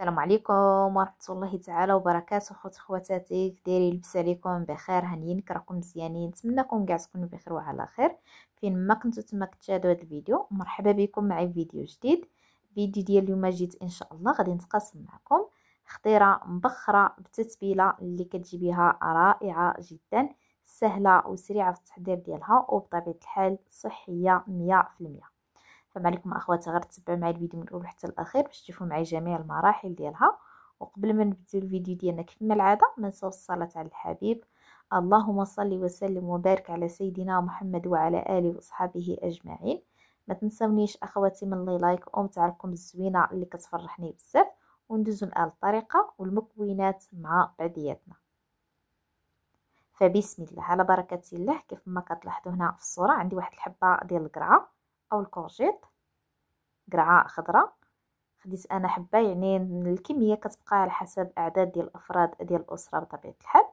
السلام عليكم ورحمه الله تعالى وبركاته خوت خواتاتي دايرين لبس عليكم بخير هانيين كراكم مزيانين نتمنىكم كاع تكونوا بخير وعلى خير فين ما كنتو تما كتشاهدوا هذا الفيديو مرحبا بكم معي في فيديو جديد فيديو ديال اليوم جيت ان شاء الله غادي نتقاسم معكم خطيره مبخره بتتبيله اللي بها رائعه جدا سهله وسريعه في التحضير ديالها وبطبيعه الحال صحيه 100% فما عليكم اخواتي غير تتبعوا معايا الفيديو من الاول حتى الاخير باش تشوفوا معايا جميع المراحل ديالها وقبل ما نبداو الفيديو ديالنا كما العاده ما نساو الصلاه على الحبيب اللهم صل وسلم وبارك على سيدنا محمد وعلى اله وصحبه اجمعين ما تنسونيش اخواتي من لي لايك ومتعلقكم الزوينه اللي كتفرحني بزاف وندوزو الان الطريقه والمكونات مع بعضياتنا فبسم الله على بركه الله كيف ما كتلاحظوا هنا في الصوره عندي واحد الحبه ديال القرعه او الكورجيت قرعاء خضراء خديت انا حبه يعني الكميه كتبقى على حسب اعداد ديال الافراد ديال الاسره بطبيعه الحال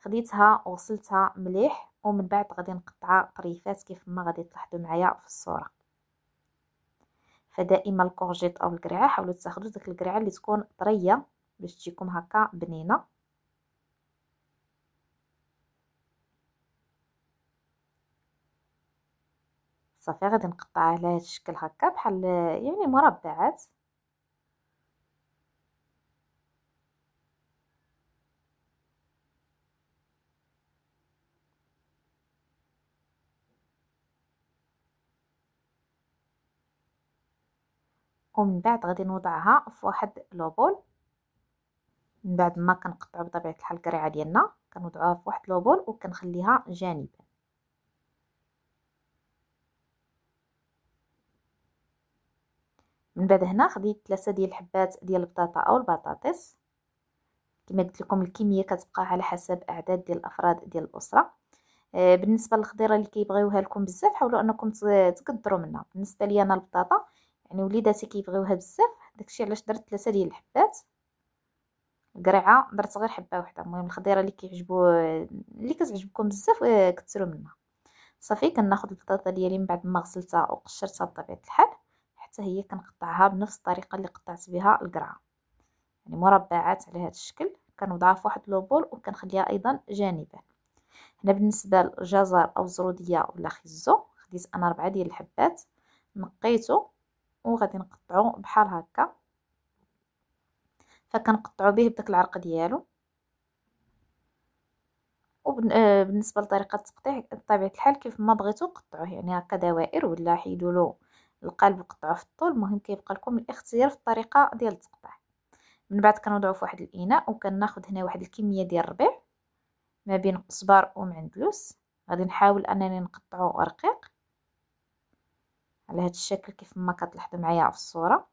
خديتها وغسلتها مليح ومن بعد غادي نقطعها طريفات كيف ما غادي تلاحظوا معايا في الصوره فدائما الكورجيت او القرعه حاولوا تاخذوا ديك القرعه اللي تكون طريه باش تجيكم هكا بنينه صافي غادي نقطع على هذا الشكل هكا بحال يعني مربعات ومن بعد غادي نوضعها في واحد لوبول من بعد ما كنقطع بطبيعه الحال القريعه ديالنا كنوضعوها في واحد لوبول وكنخليها جانبا من بعد هنا خديت ثلاثه ديال الحبات ديال البطاطا او البطاطس كما قلت لكم الكميه كتبقى على حسب اعداد ديال الافراد ديال الاسره آه، بالنسبه للخضيره اللي كيبغيوها لكم بزاف حاولوا انكم تقدروا منها بالنسبه لي انا البطاطا يعني وليداتي كيبغيوها بزاف داكشي علاش درت ثلاثه ديال الحبات قرعه درت غير حبه واحده المهم الخضيره اللي كيعجبو اللي كتعجبكم بزاف آه، كثروا منها صافي كناخذ البطاطا ديالي من بعد ما غسلتها وقشرتها بطبيعه الحال هي كنقطعها بنفس الطريقه اللي قطعت بها القرعه يعني مربعات على هذا الشكل كنوضعها في واحد لوبول وكنخليها ايضا جانبا هنا بالنسبه للجزر او الزروديه ولا خيزو خديت انا ربعه ديال الحبات نقيته وغادي نقطعو بحال هكا فكنقطعو به بداك العرق ديالو وبالنسبه آه، لطريقه التقطيع بطبيعه الحال كيف ما بغيتو قطعوه يعني هكا دوائر ولا حيدوا له القلب نقطعوه في الطول المهم كيبقى لكم الاختيار في الطريقه ديال التقطيع من بعد كنوضعو في واحد الاناء وكناخذ هنا واحد الكميه ديال الربيع ما بين صبار ومعندلوس غادي نحاول انني نقطعو رقيق على هذا الشكل كيف ما كتلاحظوا معايا في الصوره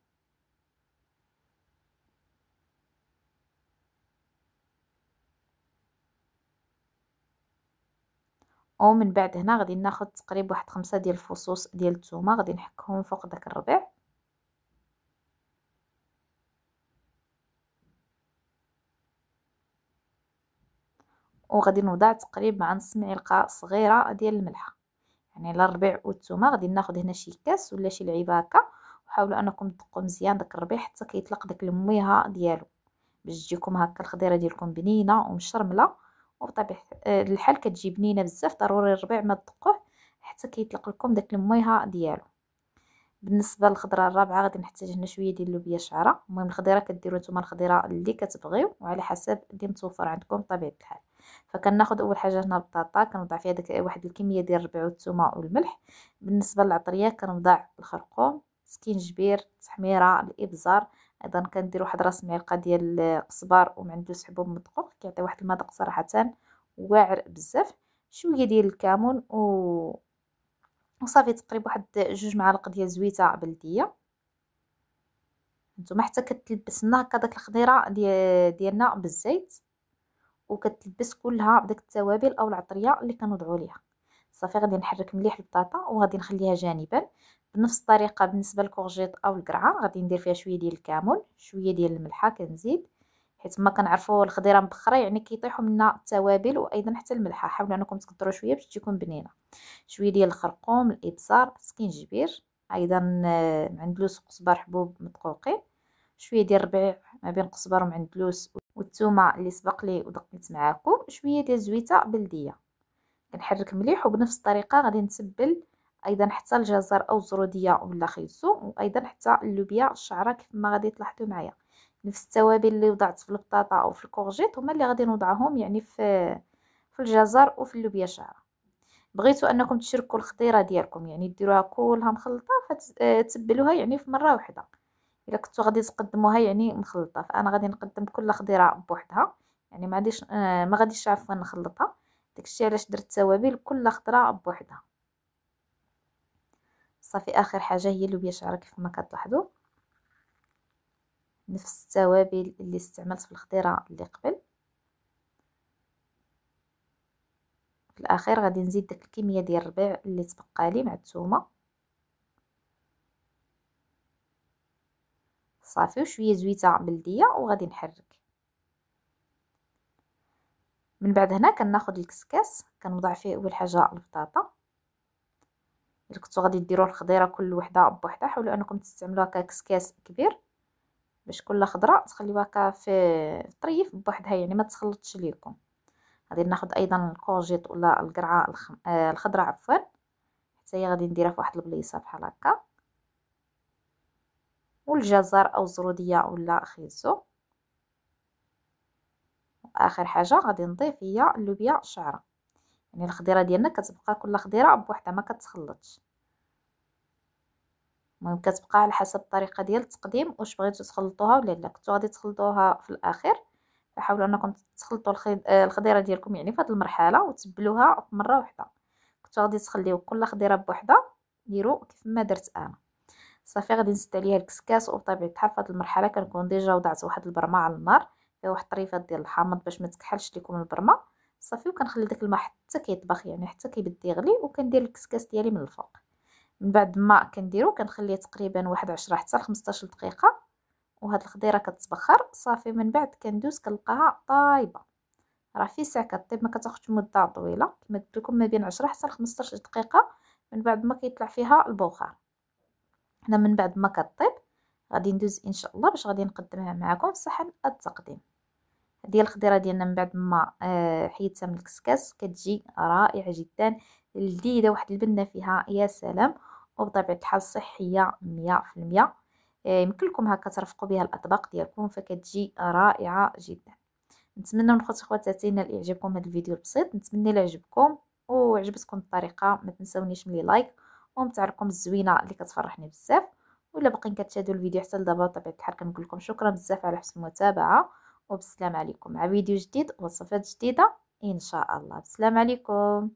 ومن بعد هنا غادي ناخد تقريبا واحد خمسة ديال الفصوص ديال التومه غادي نحكهم فوق داك الربع وغادي نوضع تقريبا نص معلقه صغيره ديال الملح يعني على الربيع والثومه غادي ناخذ هنا شي كاس ولا شي لعيبه هكا وحاولوا انكم تدقوا مزيان داك الربيع حتى كيطلق داك المويهه ديالو باش تجيكم هكا الخضيره ديالكم بنينه ومشرمله وبطبيعة آه، الحال كتجي بنينه بزاف ضروري الربيع ما تدقوه حتى كيطلق لكم داك الميها ديالو بالنسبه للخضره الرابعه غادي نحتاج هنا شويه ديال اللوبيا شعره المهم الخضيره كديروا نتوما الخضيره اللي كتبغيو وعلى حسب اللي متوفر عندكم بطبيعه الحال فكناخذ اول حاجه هنا البطاطا كنوضع فيها داك واحد الكميه ديال الربع والثومه والملح بالنسبه للعطريه كنوضع الخرقوم سكينجبير التحميره الابزار ايضا كندير واحد راس معلقه ديال قزبر ومعندوس حبوب مدقوق كيعطي واحد المذاق صراحه واعر بزاف شويه ديال الكمون و وصافي تقريبا واحد جوج معالق ديال زويته بلديه نتوما حتى كتلبسنا هكا داك الخضيره ديال ديالنا بالزيت وكتلبس كلها بداك التوابل او العطريه اللي كنوضعوا ليها صافي غادي نحرك مليح البطاطا وغادي نخليها جانبا بنفس الطريقه بالنسبه للكورجيط او القرعه غادي ندير فيها شويه ديال الكمون شويه ديال الملحه كنزيد حيت ما كنعرفوا الخضيره مبخره يعني كيطيحوا منا التوابل وايضا حتى الملحه حاولوا انكم تقدروا شويه باش تكون بنينه شويه ديال الخرقوم الابصار سكينجبير ايضا معندلوس آه، وقزبر حبوب مدقوقين شويه ديال الربيع ما بين قزبر ومعندلوس والثومه اللي سبق لي ودقيت معاكم شويه ديال زويته بلديه كنحرك مليح وبنفس الطريقه غادي نتبل ايضا حتى الجزر او الزروديه ولا خيزو وايضا حتى اللوبيا الشعره كيف ما غادي تلاحظوا معايا نفس التوابل اللي وضعت في البطاطا او في الكورجيت هما اللي غادي نوضعهم يعني في في الجزر وفي اللوبيا الشعره بغيتوا انكم تشركوا الخضيره ديالكم يعني ديروها كلها مخلطه فتبلوها يعني في مره واحده الا كنتو غادي تقدموها يعني مخلطه فانا غادي نقدم كل خضيره بوحدها يعني ما غاديش آه ما غاديش عفوا نخلطها داكشي علاش درت توابل كل خضره بوحدها صافي اخر حاجه هي لوبيا شعرة كيف ما كتلاحظوا نفس التوابل اللي استعملت في الخضيره اللي قبل في الاخير غادي نزيد داك الكميه ديال الربيع اللي تبقى لي مع الثومه صافي وشويه زويته بلديه وغادي نحرك من بعد هنا كناخذ الكسكاس كنوضع فيه اول حاجه البطاطا اللي كنتو غادي ديروا الخضيره كل وحده بوحدها حاولوا انكم تستعملوها ككسكاس كبير باش كل خضره تخليوها في طريف بوحدها يعني ما تخلطش ليكم غادي ناخذ ايضا الكورجيت ولا القرعه الخم... آه الخضراء عفوا حتى هي غادي نديرها في واحد البليصه بحال هكا والجزر او الزروديه ولا خيزو اخر حاجه غادي نضيف هي اللوبيا شعره يعني الخضيره ديالنا كتبقى كل خضيره بوحدها ما كتخلطش المهم كتبقى على حسب الطريقه ديال التقديم واش بغيتو تخلطوها ولا لا كنتو غادي تخلطوها في الاخر فحاولوا انكم تخلطوا آه، الخضيره ديالكم يعني في هذه المرحله وتبلوها في مره واحده كنتو غادي تخليو كل خضيره بوحدها ديروا كيف ما درت انا صافي غادي نسد عليها الكسكاس وبطبيعه الحال في هذه المرحله كنكون ديجا وضعت واحد البرمه على النار واحد الطريفات ديال الحامض باش ما تكحلش ليكم البرمه صافي وكنخلي داك الماء حتى كيطبخ يعني حتى كيبدا يغلي وكندير الكسكاس ديالي من الفوق من بعد ما كنديرو كنخليه تقريبا واحد 10 حتى 15 دقيقه وهاد الخضيره كتبخر صافي من بعد كندوز كنلقاها طايبه راه في ساعه كطيب ما كتاخذش مده طويله كما قلت لكم ما بين 10 حتى 15 دقيقه من بعد ما كيطلع فيها البخار هنا من بعد ما كطيب غادي ندوز ان شاء الله باش غادي نقدمها معكم في صحن التقديم ديال الخضيره ديالنا من بعد ما آه، حيدتها من الكسكاس كتجي رائعه جدا لذيذه واحد البنه فيها يا سلام وبطبيعه الحال صحيه 100% يمكن لكم هكا ترفقوا بها الاطباق ديالكم فكتجي رائعه جدا نتمنى من خوتي خواتاتي ان اعجابكم هذا الفيديو البسيط نتمنى الا عجبكم وعجبتكم الطريقه ما تنساونيش ملي لايك ومتعركم الزوينه اللي كتفرحني بزاف ولا باقيين كتشاهدوا الفيديو حتى لدابا بطبيعه الحال كنقول لكم شكرا بزاف على حسن المتابعه وبسلام عليكم مع فيديو جديد وصفات جديدة إن شاء الله بسلام عليكم